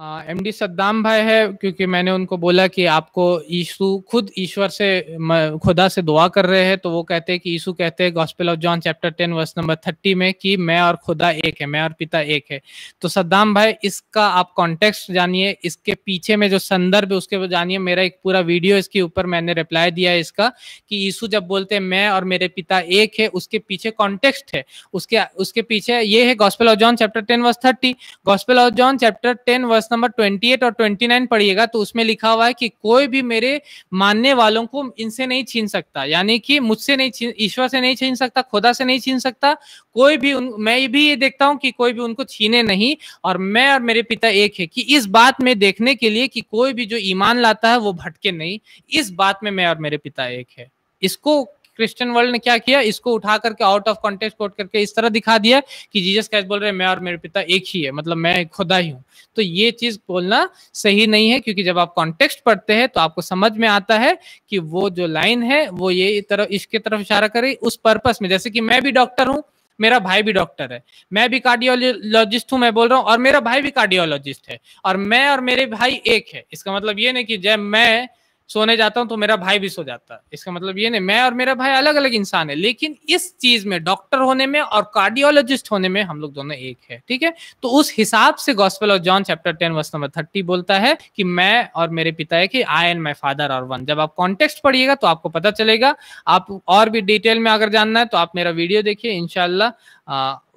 M D Saddam भाई है क्योंकि मैंने उनको बोला कि आपको यीशु खुद ईश्वर से खुदा से दुआ कर रहे हैं तो वो कहते हैं कि यीशु कहते हैं gospel of John chapter ten verse number thirty में कि मैं और खुदा एक है मैं और पिता एक है तो सद्दाम भाई इसका आप कॉन्टेक्स्ट जानिए इसके पीछे में जो संदर्भ उसके जानिए मेरा एक पूरा वीडियो इसके ऊपर मैंने रिप्लाई दिया है इसका कि यीशु जब बोलते हैं मैं और मेरे पिता एक है उसके पीछे कॉन्टेक्स्ट है उसके उसके पीछे ये है gospel of John chapter ten verse thirty gospel of John chapter ten verse number 28 और 29 पढ़िएगा तो उसमें लिखा हुआ है कि कोई भी मेरे मानने वालों को इनसे नहीं छीन सकता यानी कि मुझसे नहीं छीन ईश्वर से नहीं छीन सकता खुदा से नहीं छीन सकता कोई भी उन मैं भी ये देखता हूं कि कोई भी उनको छीने नहीं और मैं और मेरे पिता एक है कि इस बात में देखने के लिए कि कोई भी जो ईमान लाता है वो भटके नहीं इस बात में मैं और मेरे पिता एक है इसको क्रिश्चियन वर्ल्ड ने क्या किया इसको उठा करके आउट ऑफ कॉन्टेक्स्ट कोट करके इस तरह दिखा दिया कि जीजस कैसे बोल रहे मैं और मेरे पिता एक ही है मतलब मैं खुदा ही हूँ तो ये चीज बोलना सही नहीं है क्योंकि जब आप कॉन्टेक्स्ट पढ़ते हैं तो आपको समझ में आता है कि वो जो लाइन है वो ये तरफ इसके तरफ इशारा करे उस पर्पस में जैसे कि मैं भी डॉक्टर हूँ मेरा भाई भी डॉक्टर है मैं भी कार्डियोलॉजिस्ट हूँ मैं बोल रहा हूँ और मेरा भाई भी कार्डियोलॉजिस्ट है और मैं और मेरे भाई एक है इसका मतलब ये नहीं कि जब मैं सोने जाता हूँ तो मेरा भाई भी सो जाता है इसका मतलब ये नहीं मैं और मेरा भाई अलग अलग इंसान है लेकिन इस चीज में डॉक्टर होने में और कार्डियोलॉजिस्ट होने में हम लोग दोनों एक है ठीक है तो उस हिसाब से gospel of John chapter ten verse number thirty बोलता है कि मैं और मेरे पिता है कि I and my father are one जब आप कॉन्टेक्स्ट पढ़िएगा तो आपको पता चलेगा आप और भी डिटेल में अगर जानना है तो आप मेरा वीडियो देखिए इनशाला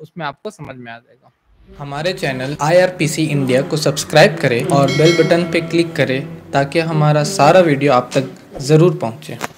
उसमें आपको समझ में आ जाएगा हमारे चैनल आई इंडिया को सब्सक्राइब करें और बेल बटन पे क्लिक करें ताकि हमारा सारा वीडियो आप तक ज़रूर पहुँचे